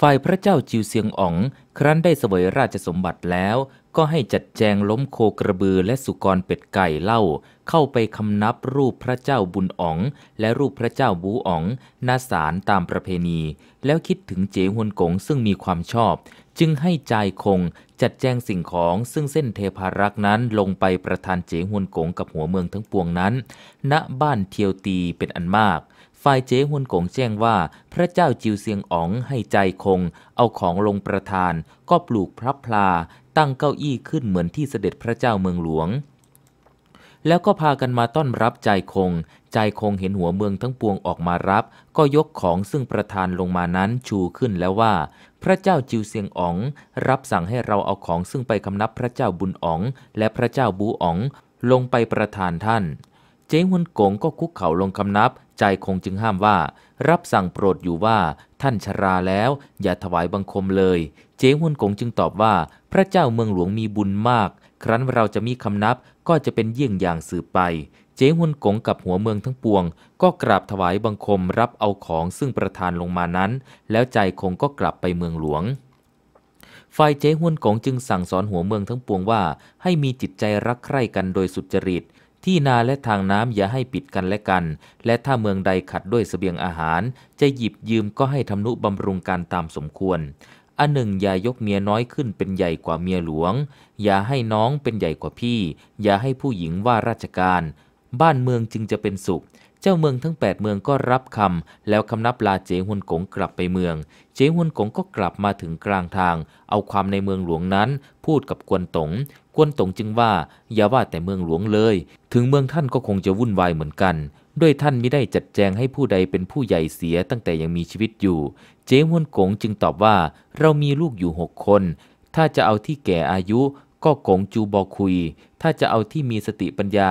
ฝ่ายพระเจ้าจิวเซียงอ๋อง ครั้นได้เสวยราชสมบัติแล้ว ก็ให้จัดแจงล้มโคกระบือและสุกรเป็ดไก่เล่า เข้าไปคำนับรูปพระเจ้าบุญอ๋องและรูปพระเจ้าบูอ๋องนาสารตามประเพณี แล้วคิดถึงเจหวนกงซึ่งมีความชอบ จึงให้ใจคงจัดแจงสิ่งของซึ่งเส้นเทพารักษ์นั้นลงไปประทานเจหวนกงกับหัวเมืองทั้งปวงนั้นณบ้านเทียวตีเป็นอันมากฝ่ายเจ๊ฮวนกงแจ้งว่าพระเจ้าจิวเซียงอ๋องให้ใจคง เอาของลงประทาน ก็ปลูกพระพลา ตั้งเก้าอี้ขึ้นเหมือนที่เสด็จพระเจ้าเมืองหลวง แล้วก็พากันมาต้อนรับใจคง ใจคงเห็นหัวเมืองทั้งปวงออกมารับ ก็ยกของซึ่งประทานลงมานั้นชูขึ้นแล้วว่า พระเจ้าจิวเซียงอ๋องรับสั่งให้เราเอาของซึ่งไปคำนับพระเจ้าบุญอ๋องและพระเจ้าบูอ๋องลงไปประทานท่าน เจ้ฮวนกงก็คุกเข่าลงคำนับใจคงจึงห้ามว่า รับสั่งโปรดอยู่ว่า ท่านชราแล้ว อย่าถวายบังคมเลย เจ๊ฮุนกงจึงตอบว่า พระเจ้าเมืองหลวงมีบุญมาก ครั้นเราจะมีคำนับก็จะเป็นเยี่ยงอย่างสืบไป เจ๊ฮุนกงกับหัวเมืองทั้งปวง ก็กราบถวายบังคมรับเอาของซึ่งประทานลงมานั้น แล้วใจคงก็กลับไปเมืองหลวงฝ่ายเจ๊ฮุนกงจึงสั่งสอนหัวเมืองทั้งปวงว่า ให้มีจิตใจรักใคร่กันโดยสุจริตที่นาและทางน้ำอย่าให้ปิดกันและกัน และถ้าเมืองใดขัดด้วยสเสบียงอาหาร จะหยิบยืมก็ให้ทำนุบำรุงการตามสมควร อันหนึ่งอย่ายกเมียน้อยขึ้นเป็นใหญ่กว่าเมียหลวง อย่าให้น้องเป็นใหญ่กว่าพี่ อย่าให้ผู้หญิงว่าราชการ บ้านเมืองจึงจะเป็นสุข เจ้าเมืองทั้ง 8 เมืองก็รับคำแล้วคำนับลาเจฮวนกงกลับไปเมือง เจฮวนกงก็กลับมาถึงกลางทาง เอาความในเมืองหลวงนั้นพูดกับกวนตงกวนตงจึงว่าอย่าว่าแต่เมืองหลวงเลย ถึงเมืองท่านก็คงจะวุ่นวายเหมือนกัน ด้วยท่านไม่ได้จัดแจงให้ผู้ใดเป็นผู้ใหญ่เสียตั้งแต่ยังมีชีวิตอยู่ เจ๊ฮวนกงจึงตอบว่า เรามีลูกอยู่หกคน ถ้าจะเอาที่แก่อายุ ก็กงจูบอคุย ถ้าจะเอาที่มีสติปัญญา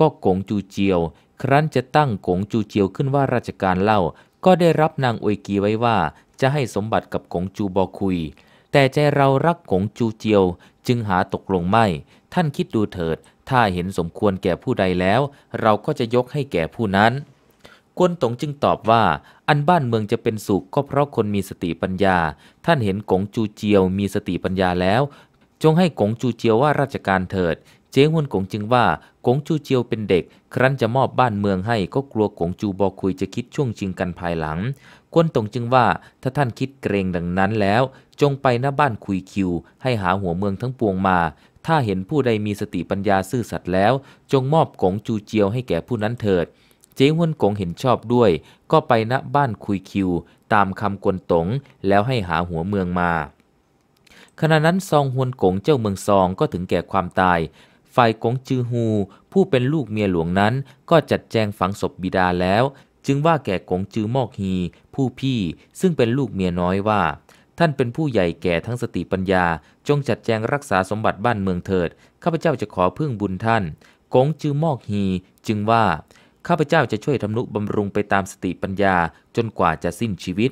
ก็กงจูเจียว ครั้นจะตั้งกงจูเจียวขึ้นว่าราชการเล่า ก็ได้รับนางอวยกีไว้ว่าจะให้สมบัติกับกงจูบอคุย แต่ใจเรารักกงจูเจียวจึงหาตกลงไม่ ท่านคิดดูเถิด ถ้าเห็นสมควรแก่ผู้ใดแล้ว เราก็จะยกให้แก่ผู้นั้น กวนตงจึงตอบว่า อันบ้านเมืองจะเป็นสุขก็เพราะคนมีสติปัญญา ท่านเห็นกงจูเจียวมีสติปัญญาแล้ว จงให้กงจูเจียวว่าราชการเถิด เจ๊ฮวนกงจึงว่ากงจูเจียวเป็นเด็ก ครั้นจะมอบบ้านเมืองให้ก็กลัวกงจูบอคุยจะคิดช่วงชิงกันภายหลังกวนตงจึงว่าถ้าท่านคิดเกรงดังนั้นแล้วจงไปหน้าบ้านคุยคิว ให้หาหัวเมืองทั้งปวงมา ถ้าเห็นผู้ใดมีสติปัญญาซื่อสัตย์แล้ว จงมอบกงจูเจียวให้แก่ผู้นั้นเถิด เจ๊ฮวนกงเห็นชอบด้วย ก็ไปณบ้านคุยคิว ตามคำกวนตงแล้วให้หาหัวเมืองมา ขณะนั้นซองฮวนกงเจ้าเมืองซองก็ถึงแก่ความตาย ฝ่ายกงจือฮูผู้เป็นลูกเมียหลวงนั้น ก็จัดแจงฝังศพบิดาแล้ว จึงว่าแก่กงจือมอกฮี ผู้พี่ซึ่งเป็นลูกเมียน้อยว่าท่านเป็นผู้ใหญ่แก่ทั้งสติปัญญา จงจัดแจงรักษาสมบัติบ้านเมืองเถิดข้าพเจ้าจะขอพึ่งบุญท่านกงจือมอกฮี จึงว่าข้าพเจ้าจะช่วยทำนุบำรุงไปตามสติปัญญาจนกว่าจะสิ้นชีวิต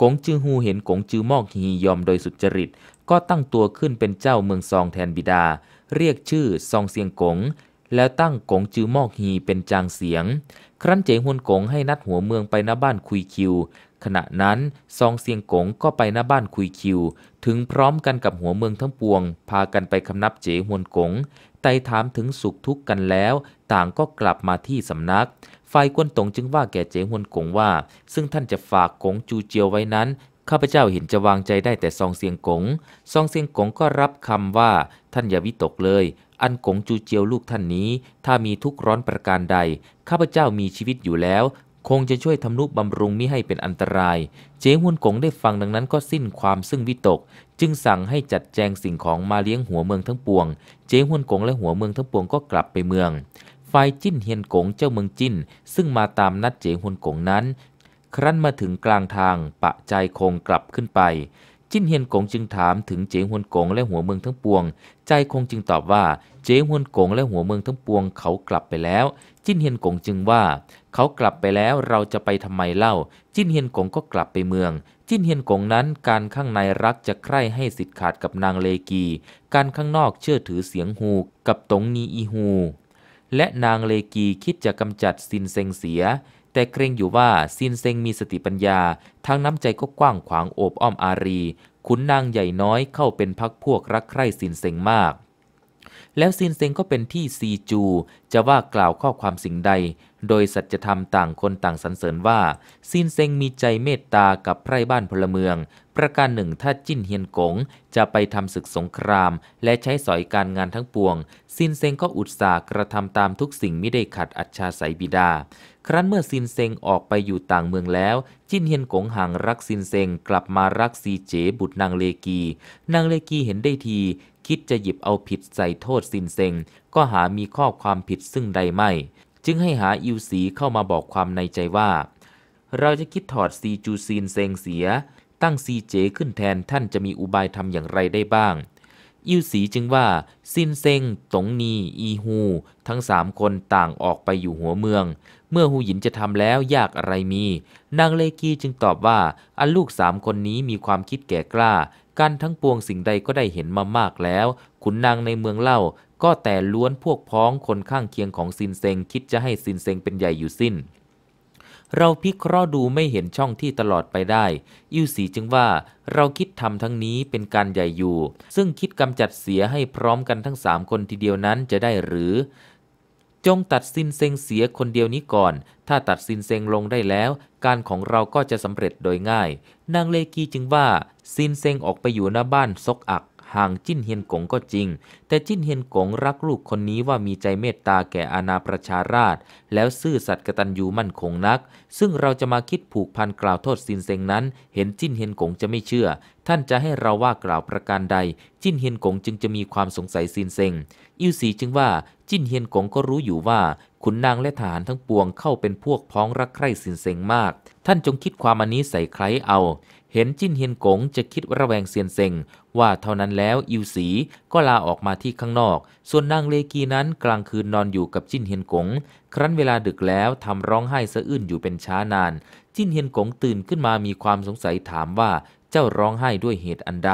กงจือฮูเห็นกงจือมอกฮียอมโดยสุจริต ก็ตั้งตัวขึ้นเป็นเจ้าเมืองซองแทนบิดา เรียกชื่อ ซองเซียงกงแล้วตั้งกงจือมอกฮีเป็นจางเสียง ครั้นเจงฮวนกงให้นัดหัวเมืองไปหน้าบ้านคุยคิวขณะนั้นซองเซียงกงก็ไปหน้าบ้านคุยคิว ถึงพร้อมกันกับหัวเมืองทั้งปวง พากันไปคำนับเจ๋หวนกงไต่ถามถึงสุขทุกข์กันแล้ว ต่างก็กลับมาที่สำนักฝ่ายกวนตงจึงว่าแก่เจ๋หวนกงว่า ซึ่งท่านจะฝากกงจูเจียวไว้นั้น ข้าพเจ้าเห็นจะวางใจได้แต่ซองเซียงกงซองเซียงกงก็รับคำว่าท่านอย่าวิตกเลย อันกงจูเจียวลูกท่านนี้ ถ้ามีทุกข์ร้อนประการใด ข้าพเจ้ามีชีวิตอยู่แล้วคงจะช่วยทำนุบำรุงมิให้เป็นอันตราย เจ๊ฮวนกงได้ฟังดังนั้นก็สิ้นความซึ่งวิตก จึงสั่งให้จัดแจงสิ่งของมาเลี้ยงหัวเมืองทั้งปวง เจ๊ฮวนกงและหัวเมืองทั้งปวงก็กลับไปเมืองฝ่ายจิ้นเฮียนกงเจ้าเมืองจิ้นซึ่งมาตามนัดเจ๊ฮวนกงนั้น ครั้นมาถึงกลางทาง ปะใจคงกลับขึ้นไป จิ้นเฮียนกงจึงถามถึงเจงฮวนกงและหัวเมืองทั้งปวง ใจคงจึงตอบว่า เจงฮวนกงและหัวเมืองทั้งปวงเขากลับไปแล้ว จิ้นเฮียนกงจึงว่าเขากลับไปแล้วเราจะไปทำไมเล่า จิ้นเฮียนกงก็กลับไปเมือง จิ้นเฮียนกงนั้นการข้างในรักจะใคร่ให้สิทธิ์ขาดกับนางเลกี การข้างนอกเชื่อถือเสียงฮูกับตงนีอีฮูและนางเลกีคิดจะกำจัดซินเซงเสีย แต่เกรงอยู่ว่าซินเซงมีสติปัญญา ทั้งน้ำใจก็กว้างขวางโอบอ้อมอารีขุนนางใหญ่น้อยเข้าเป็นพักพวกรักใคร่ซินเซงมาก แล้วซินเซงก็เป็นที่ซีจู จะว่ากล่าวข้อความสิ่งใดโดยสัจธรรมต่างคนต่างสรรเสริญว่าซินเซงมีใจเมตตากับไพร่บ้านพลเมือง ประการหนึ่งถ้าจิ้นเฮียนกงจะไปทำศึกสงครามและใช้สอยการงานทั้งปวงซินเซงก็อุตส่าห์กระทำตามทุกสิ่งไม่ได้ขัดอัจฉริยบิดา ครั้นเมื่อซินเซงออกไปอยู่ต่างเมืองแล้ว จิ้นเฮียนกงห่างรักซินเซงกลับมารักซีเจบุตรนางเลกีนางเลกีเห็นได้ที คิดจะหยิบเอาผิดใส่โทษซินเซงก็หามีข้อความผิดซึ่งใดไม่จึงให้หาอิวสีเข้ามาบอกความในใจว่า เราจะคิดถอดซีจูซีนเซงเสีย ตั้งซีเจขึ้นแทนท่านจะมีอุบายทำอย่างไรได้บ้างอิวสีจึงว่าซินเซงตงนีอีฮูทั้งสามคนต่างออกไปอยู่หัวเมือง เมื่อหูหยินจะทำแล้วยากอะไรมี นางเลกีจึงตอบว่า อันลูกสามคนนี้มีความคิดแก่กล้าการทั้งปวงสิ่งใดก็ได้เห็นมามากแล้ว ขุนนางในเมืองเล่า ก็แต่ล้วนพวกพ้องคนข้างเคียงของซินเซงคิดจะให้ซินเซงเป็นใหญ่อยู่สิ้น เราพิเคราะห์ดูไม่เห็นช่องที่ตลอดไปได้ อิวสีจึงว่าเราคิดทำทั้งนี้เป็นการใหญ่อยู่ ซึ่งคิดกำจัดเสียให้พร้อมกันทั้งสามคนทีเดียวนั้นจะได้หรือจงตัดสินเซงเสียคนเดียวนี้ก่อน ถ้าตัดสินเซงลงได้แล้ว การของเราก็จะสำเร็จโดยง่าย นางเลกีจึงว่าสินเซงออกไปอยู่หน้าบ้านซกอักห่างจิ้นเฮียนกงก็จริง แต่จิ้นเฮียนกงรักลูกคนนี้ว่ามีใจเมตตาแก่อาณาประชาราช แล้วซื่อสัตย์กตัญญูมั่นคงนัก ซึ่งเราจะมาคิดผูกพันกล่าวโทษสินเซงนั้น เห็นจิ้นเฮียนกงจะไม่เชื่อ ท่านจะให้เราว่ากล่าวประการใด จิ้นเฮียนกงจึงจะมีความสงสัยสินเซงอิวสีจึงว่าจินเฮียนกงก็รู้อยู่ว่าขุนนางและทหารทั้งปวงเข้าเป็นพวกพ้องรักใคร่สินเซงมาก ท่านจงคิดความอันนี้ใส่ใครเอา เห็นจินเฮียนกงจะคิดระแวงเซียนเซงว่าเท่านั้นแล้วอิวสีก็ลาออกมาที่ข้างนอก ส่วนนางเลกีนั้นกลางคืนนอนอยู่กับจินเฮียนกงครั้นเวลาดึกแล้วทำร้องไห้สะอื้นอยู่เป็นช้านาน จินเฮียนกงตื่นขึ้นมามีความสงสัยถามว่าเจ้าร้องไห้ด้วยเหตุอันใด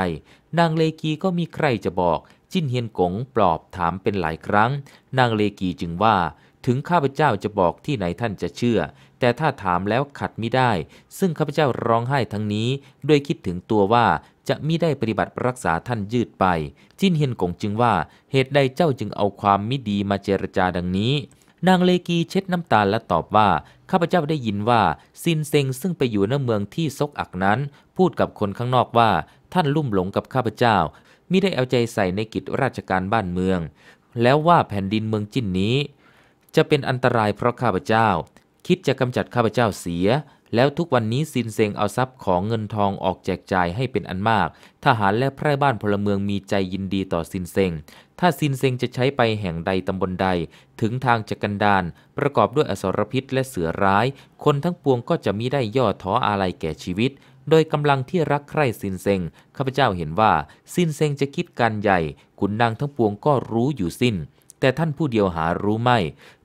นางเลกีก็มีใครจะบอกิ้นเฮียนกงปลอบถามเป็นหลายครั้ง นางเลกีจึงว่า ถึงข้าพเจ้าจะบอกที่ไหนท่านจะเชื่อ แต่ถ้าถามแล้วขัดไม่ได้ ซึ่งข้าพเจ้าร้องไห้ทั้งนี้ด้วยคิดถึงตัวว่าจะมิได้ปฏิบัติรักษาท่านยืดไป จิ้นเฮียนกงจึงว่าเหตุใดเจ้าจึงเอาความมิดีมาเจรจาดังนี้ นางเลกีเช็ดน้ำตาและตอบว่าข้าพเจ้าได้ยินว่าซินเซงซึ่งไปอยู่ในเมืองที่ซกอักนั้น พูดกับคนข้างนอกว่าท่านลุ่มหลงกับข้าพเจ้ามิได้เอาใจใส่ในกิจราชการบ้านเมือง แล้วว่าแผ่นดินเมืองจิ้นนี้ จะเป็นอันตรายเพราะข้าพเจ้า คิดจะกำจัดข้าพเจ้าเสีย แล้วทุกวันนี้สินเซงเอาทรัพย์ของเงินทองออกแจกจ่ายให้เป็นอันมาก ทหารและแพร่บ้านพลเมืองมีใจยินดีต่อสินเซงถ้าสินเซงจะใช้ไปแห่งใดตำบลใด ถึงทางจะกันดาน ประกอบด้วยอสรพิษและเสือร้าย คนทั้งปวงก็จะมิได้ย่อท้ออะไรแก่ชีวิตโดยกำลังที่รักใคร่สินเซง ข้าพเจ้าเห็นว่า สินเซงจะคิดการใหญ่ ขุนนางทั้งปวงก็รู้อยู่สิ้น แต่ท่านผู้เดียวหารู้ไม่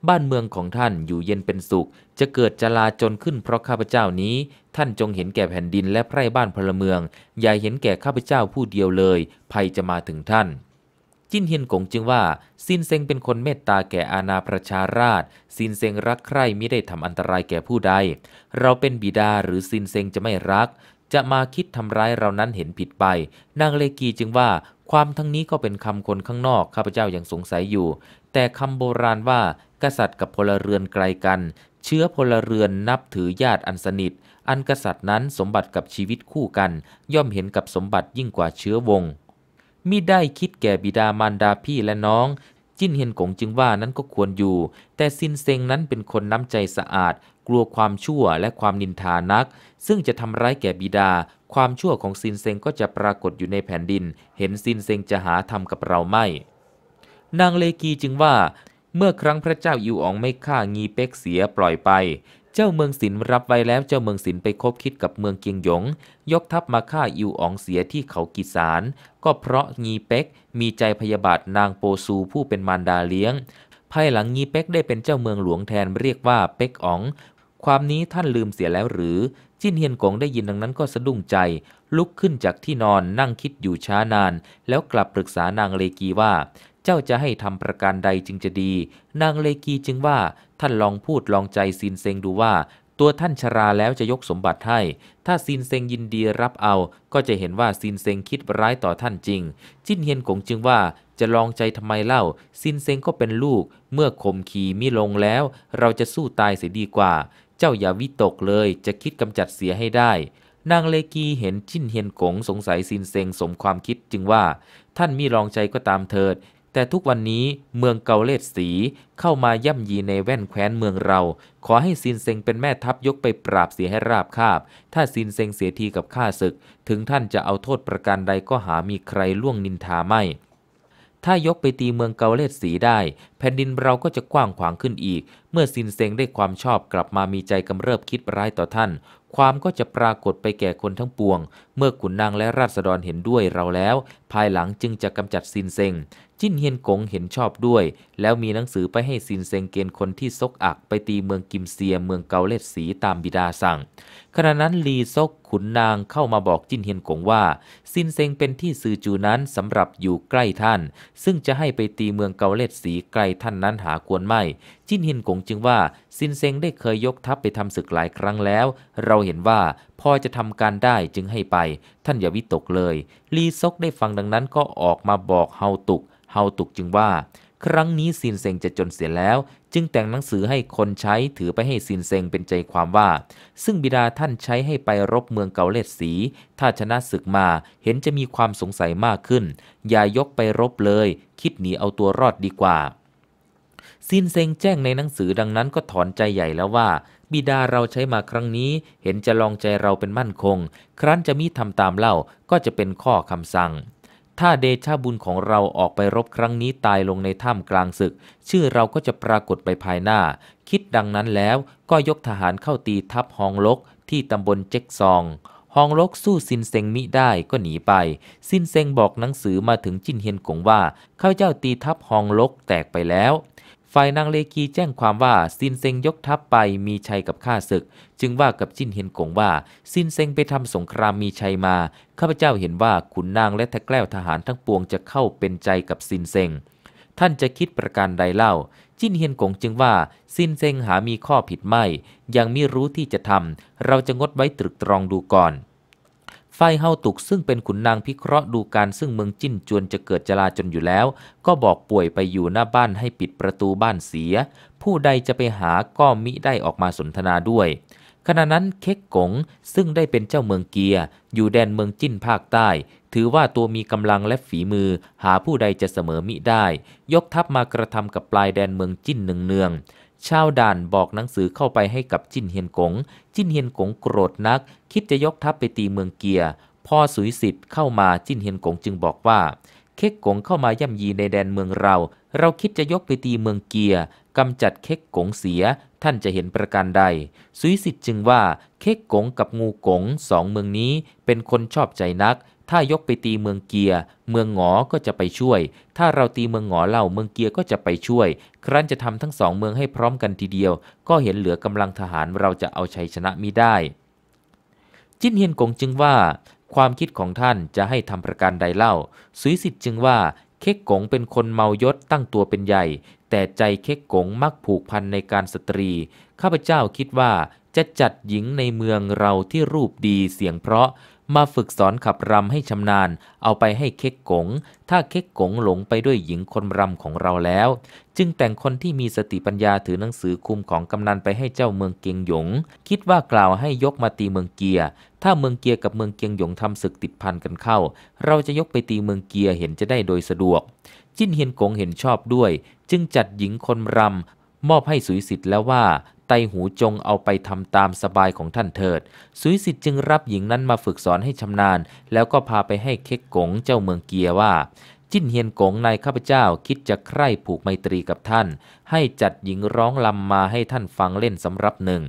บ้านเมืองของท่านอยู่เย็นเป็นสุข จะเกิดจลาจนขึ้นเพราะข้าพเจ้านี้ ท่านจงเห็นแก่แผ่นดิน และไพร่บ้านพลเมือง อย่าเห็นแก่ข้าพเจ้าผู้เดียวเลยภัยจะมาถึงท่าน จินเฮียนกงจึงว่าซินเซงเป็นคนเมตตาแก่อาณาประชาราชซินเซงรักใคร่ม่ได้ทำอันตรายแก่ผู้ใด เราเป็นบิดาหรือซินเซงจะไม่รักจะมาคิดทำร้ายเรานั้นเห็นผิดไป นางเลกีจึงว่าความทั้งนี้ก็เป็นคำคนข้างนอกข้าพเจ้ายังสงสัยอยู่ แต่คำโบราณว่า กษัตริย์กับพลเรือนไกลกัน เชื้อพลเรือนนับถือญาติอันสนิท อันกษัตริย์นั้นสมบัติกับชีวิตคู่กัน ย่อมเห็นกับสมบัติยิ่งกว่าเชื้อวงมิได้คิดแก่บิดามารดาพี่และน้อง จิ้นเห็นกงจึงว่านั้นก็ควรอยู่ แต่ซินเซงนั้นเป็นคนน้ำใจสะอาดกลัวความชั่วและความนินทานัก ซึ่งจะทำร้ายแก่บิดาความชั่วของซินเซงก็จะปรากฏอยู่ในแผ่นดิน เห็นซินเซงจะหาทำกับเราไม่ นางเลกีจึงว่า เมื่อครั้งพระเจ้าอิวอองไม่ฆ่างีเป็กเสียปล่อยไป เจ้าเมืองศินรับไว้แล้วเจ้าเมืองศินไปคบคิดกับเมืองเกียงหยง ยกทัพมาฆ่าอิวอองเสียที่เขากิสารก็เพราะงีเป็กมีใจพยาบาทนางโปซูผู้เป็นมารดาเลี้ยง ภายหลังงีเป็กได้เป็นเจ้าเมืองหลวงแทนเรียกว่าเป็กอ๋องความนี้ท่านลืมเสียแล้วหรือ จินเฮียนกงได้ยินดังนั้นก็สะดุ้งใจ ลุกขึ้นจากที่นอนนั่งคิดอยู่ช้านาน แล้วกลับปรึกษานางเลกีว่า เจ้าจะให้ทำประการใดจึงจะดี นางเลกีจึงว่าท่านลองพูดลองใจซินเซงดูว่า ตัวท่านชราแล้วจะยกสมบัติให้ถ้าซินเซงยินดีรับเอาก็จะเห็นว่าซินเซงคิดร้ายต่อท่านจริง จินเฮียนกงจึงว่าจะลองใจทำไมเล่าซินเซงก็เป็นลูกเมื่อข่มขีมิลงแล้ว เราจะสู้ตายเสียดีกว่าเจ้าอย่าวิตกเลยจะคิดกำจัดเสียให้ได้ นางเลกีเห็นชิ้นเฮียนกงสงสัยซินเซงสมความคิดจึงว่า ท่านมีรองใจก็ตามเถิด แต่ทุกวันนี้เมืองเกาเลสสี เข้ามาย่ำยีในแว่นแคว้นเมืองเรา ขอให้ซินเซงเป็นแม่ทัพยกไปปราบเสียให้ราบคาบ ถ้าซินเซงเสียทีกับข้าศึก ถึงท่านจะเอาโทษประการใดก็หามีใครล่วงนินทาไม่ถ้ายกไปตีเมืองเกาเลสสีได้ แผ่นดินเราก็จะกว้างขวางขึ้นอีก เมื่อซินเซงได้ความชอบกลับมามีใจกำเริบคิดร้ายต่อท่าน ความก็จะปรากฏไปแก่คนทั้งปวง เมื่อขุนนางและราษฎรเห็นด้วยเราแล้ว ภายหลังจึงจะกำจัดซินเซงจินเฮียนกงเห็นชอบด้วย แล้วมีหนังสือไปให้ซินเซงเกนคนที่ซกอักไปตีเมืองกิมเซียเมืองเกาเลดสีตามบิดาสั่ง ขณะนั้นลีซกขุนนางเข้ามาบอกจินเฮียนกงว่าซินเซงเป็นที่ซือจูนั้นสำหรับอยู่ใกล้ท่าน ซึ่งจะให้ไปตีเมืองเกาเลดสีไกลท่านนั้นหาควรไม่ จินเฮียนกงจึงว่าซินเซงได้เคยยกทัพไปทำศึกหลายครั้งแล้ว เราเห็นว่าพอจะทำการได้จึงให้ไป ท่านอย่าวิตกเลย ลีซกได้ฟังดังนั้นก็ออกมาบอกเฮาตุกเฮาตุกจึงว่า ครั้งนี้ซินเซงจะจนเสียแล้ว จึงแต่งหนังสือให้คนใช้ถือไปให้ซินเซงเป็นใจความว่า ซึ่งบิดาท่านใช้ให้ไปรบเมืองเกาเลสสี ถ้าชนะศึกมาเห็นจะมีความสงสัยมากขึ้น อย่ายกไปรบเลย คิดหนีเอาตัวรอดดีกว่าซินเซงแจ้งในหนังสือดังนั้นก็ถอนใจใหญ่แล้วว่า บิดาเราใช้มาครั้งนี้ เห็นจะลองใจเราเป็นมั่นคง ครั้นจะมิทำตามเล่าก็จะเป็นข้อคำสั่งถ้าเดชาบุญของเราออกไปรบครั้งนี้ตายลงในถ้ำกลางศึก ชื่อเราก็จะปรากฏไปภายหน้า คิดดังนั้นแล้วก็ยกทหารเข้าตีทัพฮองลกที่ตำบลเจ็กซองฮองลกสู้ซินเซงมิได้ก็หนีไปซินเซงบอกหนังสือมาถึงจินเฮียนกงว่าข้าเจ้าตีทัพฮองลกแตกไปแล้วฝ่ายนางเลกีแจ้งความว่าซินเซงยกทัพไปมีชัยกับข้าศึก จึงว่ากับจินเฮียนกงว่าซินเซงไปทำสงครามมีชัยมาข้าพเจ้าเห็นว่าขุนนางและแทะแกล้วทหารทั้งปวงจะเข้าเป็นใจกับซินเซงท่านจะคิดประการใดเล่า จินเฮียนกงจึงว่าซินเซงหามีข้อผิดไม่ยังไม่รู้ที่จะทำเราจะงดไว้ตรึกตรองดูก่อนไฟเฮาตุกซึ่งเป็นขุนนางพิเคราะห์ดูการซึ่งเมืองจิ้นจวนจะเกิดจลาจนอยู่แล้ว ก็บอกป่วยไปอยู่หน้าบ้านให้ปิดประตูบ้านเสีย ผู้ใดจะไปหาก็มิได้ออกมาสนทนาด้วย ขณะนั้นเค็กกงซึ่งได้เป็นเจ้าเมืองเกียอยู่แดนเมืองจิ้นภาคใต้ ถือว่าตัวมีกำลังและฝีมือหาผู้ใดจะเสมอมิได้ ยกทัพมากระทำกับปลายแดนเมืองจิ้นเนืองชาวด่านบอกหนังสือเข้าไปให้กับจินเฮียนกง จินเฮียนกงโกรธนักคิดจะยกทัพไปตีเมืองเกียพ่อสุยสิทธิ์เข้ามาจินเฮียนกงจึงบอกว่าเค็กกงเข้ามาย่ำยีในแดนเมืองเรา เราคิดจะยกไปตีเมืองเกียกำจัดเค็กกงเสีย ท่านจะเห็นประการใด สุยสิทธิ์จึงว่าเค็กกงกับงูกงสองเมืองนี้เป็นคนชอบใจนักถ้ายกไปตีเมืองเกียร์เมืองหงอก็จะไปช่วย ถ้าเราตีเมืองหงอเล่า เมืองเกียร์ก็จะไปช่วย ครั้นจะทำทั้งสองเมืองให้พร้อมกันทีเดียว ก็เห็นเหลือกำลังทหารเราจะเอาชัยชนะมิได้ จิ้นเฮียนกงจึงว่า ความคิดของท่านจะให้ทำประการใดเล่าสุยสิทธิ์จึงว่าเค้กกงเป็นคนเมายศตั้งตัวเป็นใหญ่ แต่ใจเค้กกงมักผูกพันในการสตรี ข้าพเจ้าคิดว่าจะจัดหญิงในเมืองเราที่รูปดีเสียงเพราะมาฝึกสอนขับรำให้ชำนาญ เอาไปให้เค็กกงถ้าเค็กกงหลงไปด้วยหญิงคนรำของเราแล้ว จึงแต่งคนที่มีสติปัญญาถือหนังสือคุมของกำนันไปให้เจ้าเมืองเกียงหยงคิดว่ากล่าวให้ยกมาตีเมืองเกียถ้าเมืองเกียกับเมืองเกียงหยงทำศึกติดพันกันเข้า เราจะยกไปตีเมืองเกียเห็นจะได้โดยสะดวก จิ้นเฮียนกงเห็นชอบด้วย จึงจัดหญิงคนรำมอบให้สุยสิทธิ์แล้วว่าไตหูจงเอาไปทำตามสบายของท่านเถิด สุยสิทธิ์จึงรับหญิงนั้นมาฝึกสอนให้ชำนาญ แล้วก็พาไปให้เค็กกงเจ้าเมืองเกียว่า จิ้นเฮียนกงนายข้าพเจ้าคิดจะใคร่ผูกไมตรีกับท่าน ให้จัดหญิงร้องลำมาให้ท่านฟังเล่นสำรับหนึ่ง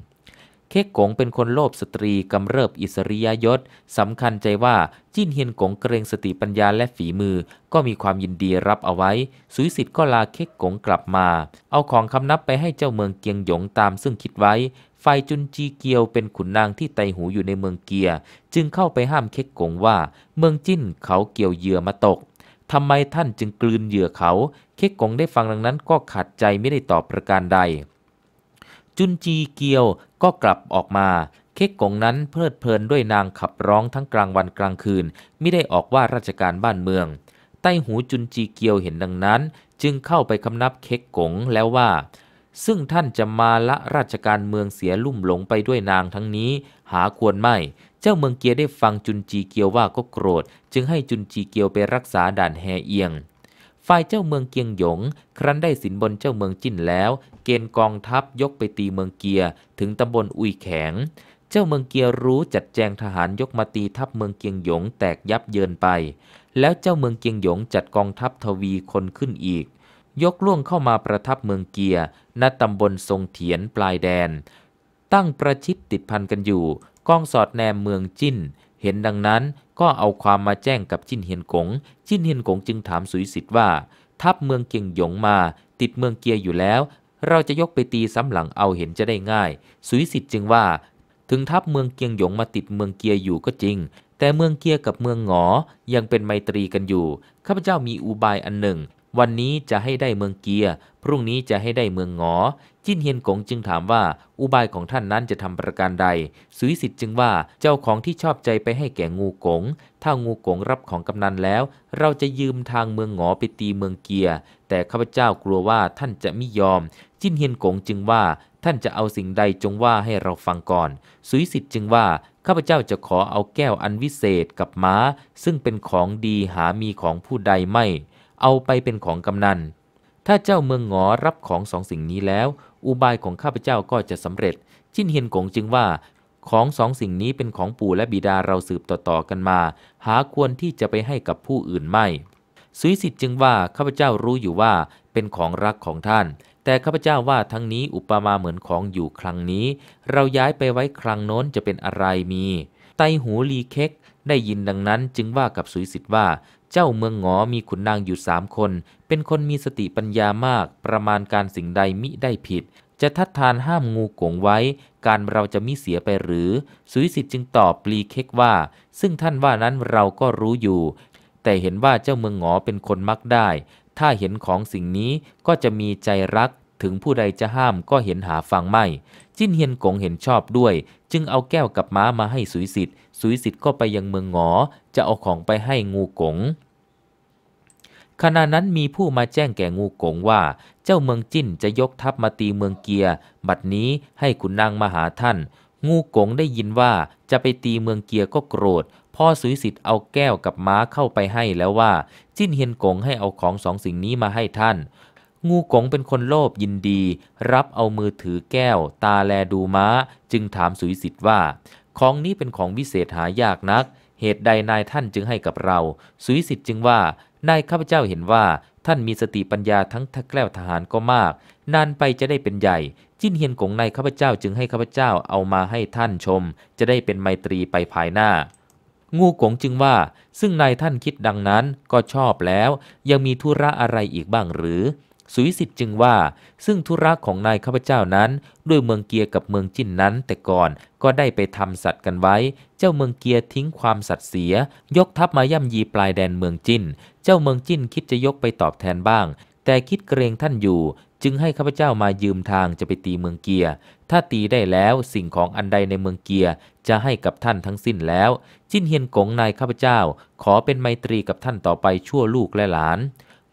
เค้กกงเป็นคนโลภสตรีกำเริบอิสริยยศสำคัญใจว่าจิ้นเฮียนกงเกรงสติปัญญาและฝีมือก็มีความยินดีรับเอาไว้สุยสิทธิ์ก็ลาเค้กกงกลับมาเอาของคำนับไปให้เจ้าเมืองเกียงหยงตามซึ่งคิดไว้ฝ่ายจุนจีเกียวเป็นขุนนางที่ไตหูอยู่ในเมืองเกียจึงเข้าไปห้ามเค้กกงว่าเมืองจิ้นเขาเกี่ยวเหยื่อมาตกทำไมท่านจึงกลืนเหยื่อเขา เค้กกงได้ฟังดังนั้นก็ขาดใจไม่ได้ตอบประการใด จุนจีเกียวก็กลับออกมาเค้กกงนั้นเพลิดเพลินด้วยนางขับร้องทั้งกลางวันกลางคืน ไม่ได้ออกว่าราชการบ้านเมือง ใต้หูจุนจีเกียวเห็นดังนั้น จึงเข้าไปคำนับเค้กกงแล้วว่า ซึ่งท่านจะมาละราชการเมืองเสียลุ่มหลงไปด้วยนางทั้งนี้ หาควรไม่ เจ้าเมืองเกียได้ฟังจุนจีเกียวว่าก็โกรธจึงให้จุนจีเกียวไปรักษาด่านแฮเอียงฝ่ายเจ้าเมืองเกียงหยง ครั้นได้สินบนเจ้าเมืองจิ้นแล้ว เกณฑ์กองทัพยกไปตีเมืองเกียถึงตำบลอุยแข็ง เจ้าเมืองเกียรู้จัดแจงทหารยกมาตีทัพเมืองเกียงหยงแตกยับเยินไป แล้วเจ้าเมืองเกียงหยงจัดกองทัพทวีคนขึ้นอีก ยกล่วงเข้ามาประทับเมืองเกียณตำบลทรงเถียนปลายแดน ตั้งประชิดติดพันกันอยู่ กองสอดแนมเมืองจิ้นเห็นดังนั้นก็เอาความมาแจ้งกับจินเฮียนกงจินเฮียนกงจึงถามสุยสิทธิ์ว่า ทัพเมืองเกียงหยงมาติดเมืองเกียอยู่แล้ว เราจะยกไปตีซ้ำหลังเอาเห็นจะได้ง่าย สุยสิทธิ์จึงว่า ถึงทัพเมืองเกียงหยงมาติดเมืองเกียอยู่ก็จริง แต่เมืองเกียกับเมืองหงอยังเป็นไมตรีกันอยู่ข้าพเจ้ามีอุบายอันหนึ่ง วันนี้จะให้ได้เมืองเกียพรุ่งนี้จะให้ได้เมืองหงอจิ้นเฮียนกงจึงถามว่าอุบายของท่านนั้นจะทำประการใด สุยสิทธิ์จึงว่าเจ้าของที่ชอบใจไปให้แก่งูกงถ้างูกงรับของกำนันแล้วเราจะยืมทางเมืองหงอไปตีเมืองเกีย แต่ข้าพเจ้ากลัวว่าท่านจะไม่ยอม จิ้นเฮียนกงจึงว่าท่านจะเอาสิ่งใดจงว่าให้เราฟังก่อน สุยสิทธิ์จึงว่าข้าพเจ้าจะขอเอาแก้วอันวิเศษกับม้าซึ่งเป็นของดีหามีของผู้ใดไม่ เอาไปเป็นของกำนันถ้าเจ้าเมืองหงอรับของสองสิ่งนี้แล้ว อุบายของข้าพเจ้าก็จะสำเร็จ ชินเฮียนกงจึงว่าของสองสิ่งนี้เป็นของปู่และบิดาเราสืบต่อๆกันมา หาควรที่จะไปให้กับผู้อื่นไม่ซุยสิทธิ์จึงว่าข้าพเจ้ารู้อยู่ว่าเป็นของรักของท่าน แต่ข้าพเจ้าว่าทั้งนี้อุปมาเหมือนของอยู่ครั้งนี้ เราย้ายไปไว้ครั้งโน้นจะเป็นอะไรมี ไตหูลีเค็ก ได้ยินดังนั้นจึงว่ากับสุยสิทธิ์ว่าเจ้าเมืองหงอ มีขุนนางอยู่สามคน เป็นคนมีสติปัญญามาก ประมาณการสิ่งใดมิได้ผิด จะทัดทานห้ามงูกงไว้ การเราจะมิเสียไปหรือ สุยสิทธิ์จึงตอบปลีเค็กว่า ซึ่งท่านว่านั้นเราก็รู้อยู่ แต่เห็นว่าเจ้าเมืองหงอเป็นคนมักได้ ถ้าเห็นของสิ่งนี้ก็จะมีใจรัก ถึงผู้ใดจะห้ามก็เห็นหาฟังไม่ จิ้นเฮียนกงเห็นชอบด้วย จึงเอาแก้วกับม้ามาให้สุยสิทธิ์สุยสิทธิ์ก็ไปยังเมืองหงอจะเอาของไปให้งูกงขณะนั้นมีผู้มาแจ้งแก่งูกงว่า เจ้าเมืองจิ้นจะยกทัพมาตีเมืองเกียบัดนี้ให้ขุนนางมาหาท่าน งูกงได้ยินว่า จะไปตีเมืองเกียก็โกรธพ่อสุยสิทธิ์เอาแก้วกับม้าเข้าไปให้แล้วว่า จิ้นเฮียนกงให้เอาของสองสิ่งนี้มาให้ท่าน งูกงเป็นคนโลภยินดี รับเอามือถือแก้ว ตาแลดูม้า จึงถามสุยสิทธิ์ว่าของนี้เป็นของวิเศษหายากนัก เหตุใดนายท่านจึงให้กับเราสุวิสิทธ์จึงว่า นายข้าพเจ้าเห็นว่าท่านมีสติปัญญาทั้งทักแกล้วทหารก็มาก นานไปจะได้เป็นใหญ่ จิ้นเฮียนกงนายข้าพเจ้าจึงให้ข้าพเจ้าเอามาให้ท่านชม จะได้เป็นไมตรีไปภายหน้า งูกงจึงว่า ซึ่งนายท่านคิดดังนั้นก็ชอบแล้ว ยังมีธุระอะไรอีกบ้างหรือสุวิสิตจึงว่า ซึ่งธุระของนายข้าพเจ้านั้น ด้วยเมืองเกียกับเมืองจิ้นนั้น แต่ก่อนก็ได้ไปทำสัตว์กันไว้ เจ้าเมืองเกียทิ้งความสัตว์เสีย ยกทัพมาย่ำยีปลายแดนเมืองจิ้น เจ้าเมืองจิ้นคิดจะยกไปตอบแทนบ้าง แต่คิดเกรงท่านอยู่ จึงให้ข้าพเจ้ามายืมทางจะไปตีเมืองเกียถ้าตีได้แล้วสิ่งของอันใดในเมืองเกียจะให้กับท่านทั้งสิ้นแล้ว จิ้นเฮียนกงนายข้าพเจ้า ขอเป็นไมตรีกับท่านต่อไปชั่วลูกและหลาน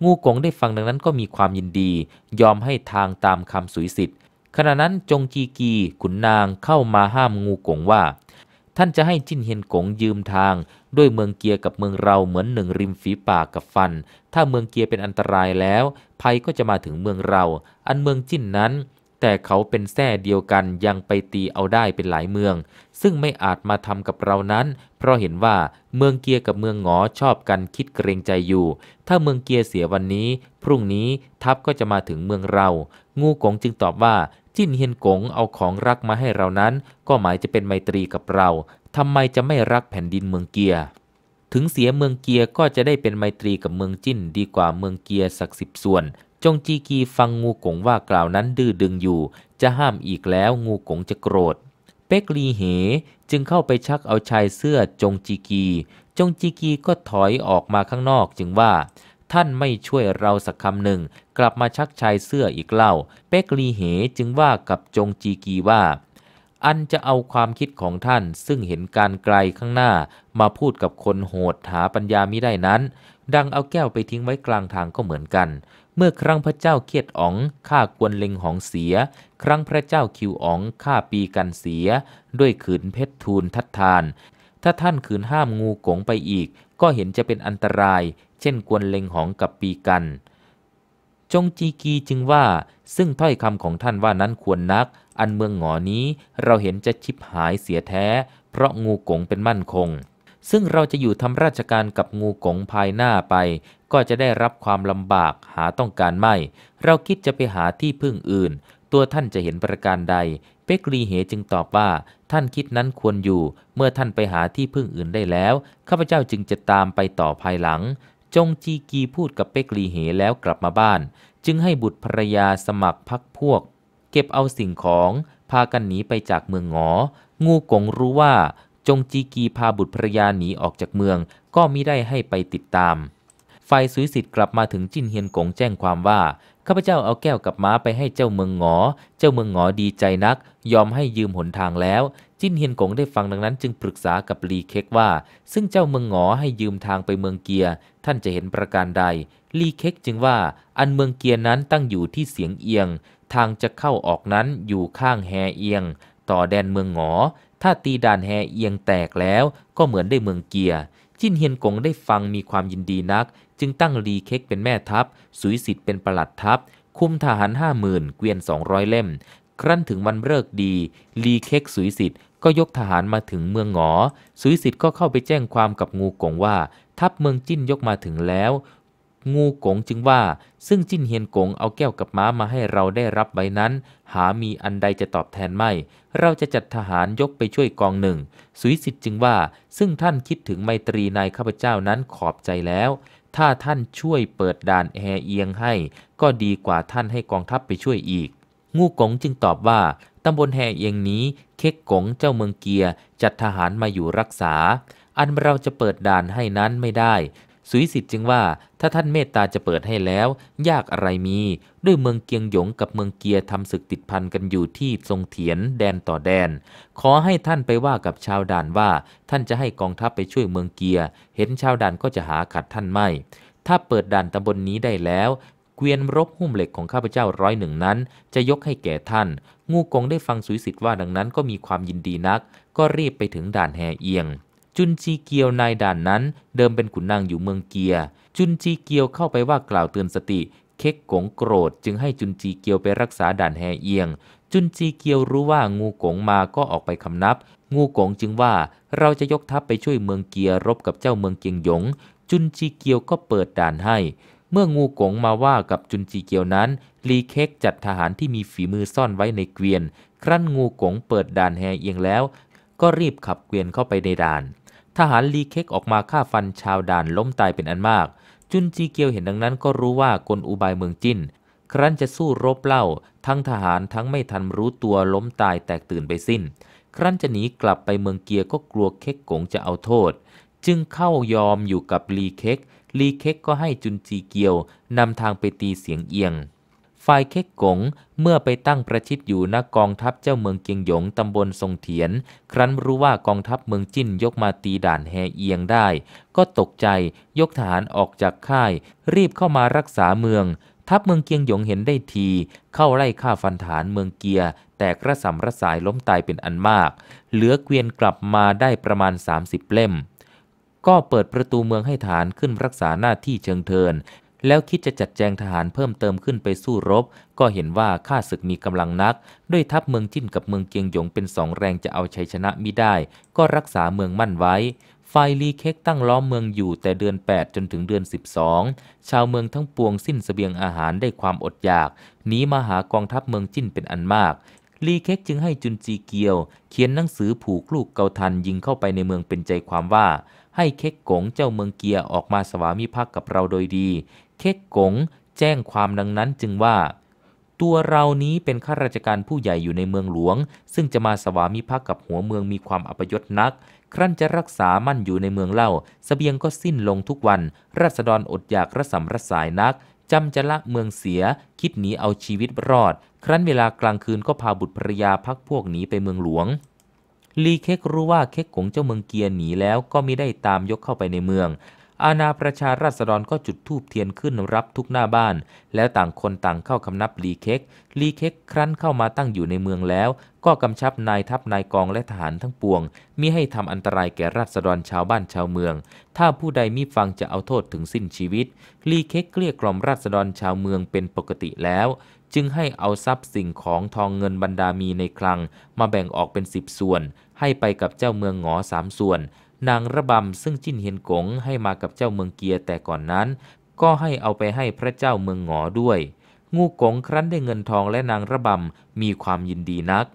งูกงได้ฟังดังนั้นก็มีความยินดี ยอมให้ทางตามคำสุยสิทธิ์ขณะนั้นจงจีกีขุนนางเข้ามาห้ามงูกงว่า ท่านจะให้จิ้นเฮียนกงยืมทาง ด้วยเมืองเกียกับเมืองเราเหมือนหนึ่งริมฝีปากกับฟัน ถ้าเมืองเกียเป็นอันตรายแล้ว ภัยก็จะมาถึงเมืองเรา อันเมืองจิ้นนั้นแต่เขาเป็นแท่เดียวกันยังไปตีเอาได้เป็นหลายเมือง ซึ่งไม่อาจมาทำกับเรานั้น เพราะเห็นว่าเมืองเกียกับเมืองหงอชอบกันคิดเกรงใจอยู่ ถ้าเมืองเกียเสียวันนี้ พรุ่งนี้ทัพก็จะมาถึงเมืองเรา งูกงจึงตอบว่าจิ้นเฮียนกงเอาของรักมาให้เรานั้น ก็หมายจะเป็นไมตรีกับเราทำไมจะไม่รักแผ่นดินเมืองเกียถึงเสียเมืองเกียก็จะได้เป็นไมตรีกับเมืองจิ้นดีกว่าเมืองเกียสักสิบส่วนจงจีกีฟังงูกงว่ากล่าวนั้นดื้อดึงอยู่ จะห้ามอีกแล้วงูกงจะโกรธ เป็กลีเห จึงเข้าไปชักเอาชายเสื้อจงจีกี จงจีกีก็ถอยออกมาข้างนอกจึงว่า ท่านไม่ช่วยเราสักคำหนึ่ง กลับมาชักชายเสื้ออีกเล่าเป็กลีเหจึงว่ากับจงจีกีว่า อันจะเอาความคิดของท่านซึ่งเห็นการไกลข้างหน้ามาพูดกับคนโหดหาปัญญามิได้นั้นดังเอาแก้วไปทิ้งไว้กลางทางก็เหมือนกัน เมื่อครั้งพระเจ้าเคียดอ๋องฆ่ากวนเล็งหองเสีย ครั้งพระเจ้าคิวอ๋องฆ่าปีกันเสีย ด้วยขืนเพชรทูลทัดทาน ถ้าท่านขืนห้ามงูกงไปอีก ก็เห็นจะเป็นอันตราย เช่นกวนเล็งหองกับปีกัน จงจีกีจึงว่า ซึ่งถ้อยคำของท่านว่านั้นควรนัก อันเมืองหงอนี้ เราเห็นจะชิบหายเสียแท้ เพราะงูกงเป็นมั่นคงซึ่งเราจะอยู่ทำราชการกับงูกงภายหน้าไป ก็จะได้รับความลำบากหาต้องการไม่ เราคิดจะไปหาที่พึ่งอื่น ตัวท่านจะเห็นประการใด เปกรีเหจึงตอบว่า ท่านคิดนั้นควรอยู่ เมื่อท่านไปหาที่พึ่งอื่นได้แล้วข้าพเจ้าจึงจะตามไปต่อภายหลัง จงจีกีพูดกับเปกรีเหแล้วกลับมาบ้าน จึงให้บุตรภรยาสมัครพักพวก เก็บเอาสิ่งของพากันหนีไปจากเมืองหงองูกงรู้ว่าจงจีกีพาบุตรภรยาหนีออกจากเมือง ก็มิได้ให้ไปติดตามฝ่ายสุยสิทธิ์กลับมาถึงจินเฮียนกงแจ้งความว่าข้าพเจ้าเอาแก้วกับม้าไปให้เจ้าเมืองหงอเจ้าเมืองหงอดีใจนัก ยอมให้ยืมหนทางแล้ว จินเฮียนกงได้ฟังดังนั้นจึงปรึกษากับลีเค็กว่า ซึ่งเจ้าเมืองหงอให้ยืมทางไปเมืองเกีย ท่านจะเห็นประการใดลีเค็กจึงว่า อันเมืองเกียนั้นตั้งอยู่ที่เสียงเอียง ทางจะเข้าออกนั้นอยู่ข้างแฮเอียง ต่อแดนเมืองหงอถ้าตีด่านแฮเอียงแตกแล้ว ก็เหมือนได้เมืองเกียร์จิ้นเฮียนกงได้ฟังมีความยินดีนัก จึงตั้งรีเค็กเป็นแม่ทัพ สุยสิทธิ์เป็นประหลัดทัพ คุมทหารห้าหมื่นเกวียนสองร้อยเล่ม ครั้นถึงวันเลิกดี รีเค็กสุยสิทธิ์ก็ยกทหารมาถึงเมืองหงอสุยสิทธิ์ก็เข้าไปแจ้งความกับงูกงว่าทัพเมืองจิ้นยกมาถึงแล้วงูกงจึงว่า ซึ่งจิ้นเฮียนกงเอาแก้วกับม้ามาให้เราได้รับใบนั้น หามีอันใดจะตอบแทนไม่ เราจะจัดทหารยกไปช่วยกองหนึ่ง สุยสิทธิ์จึงว่า ซึ่งท่านคิดถึงไมตรีนายข้าพเจ้านั้นขอบใจแล้ว ถ้าท่านช่วยเปิดด่านแอเอียงให้ ก็ดีกว่าท่านให้กองทัพไปช่วยอีก งูกงจึงตอบว่าตำบลแห่เอียงนี้เค็กกงเจ้าเมืองเกียจัดทหารมาอยู่รักษา อันเราจะเปิดด่านให้นั้นไม่ได้สุวิสิตจึงว่า ถ้าท่านเมตตาจะเปิดให้แล้ว ยากอะไรมี ด้วยเมืองเกียงหยงกับเมืองเกียทำศึกติดพันกันอยู่ที่ทรงเถียนแดนต่อแดน ขอให้ท่านไปว่ากับชาวด่านว่า ท่านจะให้กองทัพไปช่วยเมืองเกียเห็นชาวด่านก็จะหาขัดท่านไม่ ถ้าเปิดด่านตำบลนนี้ได้แล้วเกวียนรบหุ้มเหล็กของข้าพเจ้าร้อยหนึ่งนั้น จะยกให้แก่ท่าน งูกงได้ฟังสุวิสิตว่าดังนั้นก็มีความยินดีนัก ก็รีบไปถึงด่านแหเอียงจุนจีเกียวนายด่านนั้นเดิมเป็นขุนนางอยู่เมืองเกียจุนจีเกียวเข้าไปว่ากล่าวเตือนสติเค็กกงโกรธจึงให้จุนจีเกียวไปรักษาด่านแฮเอียง จุนจีเกียวรู้ว่างูกงมาก็ออกไปคำนับ งูกงจึงว่าเราจะยกทัพไปช่วยเมืองเกียรบกับเจ้าเมืองเกียงหยง จุนจีเกียวก็เปิดด่านให้ เมื่องูกงมาว่ากับจุนจีเกียวนั้น ลีเค็กจัดทหารที่มีฝีมือซ่อนไว้ในเกวียน ครั้นงูกงเปิดด่านแฮเอียงแล้ว ก็รีบขับเกวียนเข้าไปในด่านทหารลีเคกออกมาฆ่าฟันชาวด่านล้มตายเป็นอันมาก จุนจีเกียวเห็นดังนั้นก็รู้ว่ากลอุบายเมืองจิ้น ครั้นจะสู้รบเล่า ทั้งทหารทั้งไม่ทันรู้ตัวล้มตายแตกตื่นไปสิ้น ครั้นจะหนีกลับไปเมืองเกียก็กลัวเคกกงจะเอาโทษ จึงเข้ายอมอยู่กับลีเคกลีเคกก็ให้จุนจีเกียวนำทางไปตีเสียงเอียงฝ่ายเค็กกงเมื่อไปตั้งประชิดอยู่ณกองทัพเจ้าเมืองเกียงหยงตำบลทรงเถียน ครั้นรู้ว่ากองทัพเมืองจิ้นยกมาตีด่านแฮเอียงได้ ก็ตกใจยกทหารออกจากค่าย รีบเข้ามารักษาเมือง ทัพเมืองเกียงหยงเห็นได้ที เข้าไล่ฆ่าฟันฐานเมืองเกียแต่กระสำระสายล้มตายเป็นอันมาก เหลือเกวียนกลับมาได้ประมาณ30เล่มก็เปิดประตูเมืองให้ฐานขึ้นรักษาหน้าที่เชิงเทินแล้วคิดจะจัดแจงทหารเพิ่มเติมขึ้นไปสู้รบ ก็เห็นว่าข้าศึกมีกำลังนักด้วยทัพเมืองจิ้นกับเมืองเกียงหยงเป็นสองแรงจะเอาชัยชนะมิได้ ก็รักษาเมืองมั่นไว้ฝ่ายลีเค็กตั้งล้อมเมืองอยู่แต่เดือน 8 จนถึงเดือน 12 ชาวเมืองทั้งปวงสิ้นสเสบียงอาหารได้ความอดอยากหนีมาหากองทัพเมืองจิ้นเป็นอันมากลีเค็กจึงให้จุนจีเกียว เขียนหนังสือผูกลูกเกาทันยิงเข้าไปในเมืองเป็นใจความว่า ให้เค็กกงเจ้าเมืองเกียออกมาสวามิภักดิ์กับเราโดยดีเคกกงแจ้งความดังนั้นจึงว่า ตัวเรานี้เป็นข้าราชการผู้ใหญ่อยู่ในเมืองหลวง ซึ่งจะมาสวามิภักดิ์กับหัวเมืองมีความอัปยศนัก ครั้นจะรักษามั่นอยู่ในเมืองเล่าสเสบียงก็สิ้นลงทุกวัน ราษฎรอดอยากระสำรสายนักจำจะละเมืองเสีย คิดหนีเอาชีวิตรอด ครั้นเวลากลางคืนก็พาบุตรภรยาพักพวกหนีไปเมืองหลวง ลีเค็กรู้ว่าเค็กขงเจ้าเมืองเกียร์หนีแล้วก็ไม่ได้ตามยกเข้าไปในเมืองอาณาประชาราษฎรก็จุดธูปเทียนขึ้นรับทุกหน้าบ้าน แล้วต่างคนต่างเข้าคำนับลีเค็กลีเค็กครั้นเข้ามาตั้งอยู่ในเมืองแล้ว ก็กำชับนายทัพนายกองและทหารทั้งปวงมิให้ทำอันตรายแก่ราษฎรชาวบ้านชาวเมือง ถ้าผู้ใดมิฟังจะเอาโทษถึงสิ้นชีวิตลีเค็กเกลี้ยกล่อมราษฎรชาวเมืองเป็นปกติแล้ว จึงให้เอาทรัพย์สิ่งของทองเงินบรรดามีในคลังมาแบ่งออกเป็นสิบส่วน ให้ไปกับเจ้าเมืองหงอสามส่วนนางระบำซึ่งจิ้นเฮียนกงให้มากับเจ้าเมืองเกียแต่ก่อนนั้น ก็ให้เอาไปให้พระเจ้าเมืองหงอด้วย งูกงครั้นได้เงินทองและนางระบำมีความยินดีนัก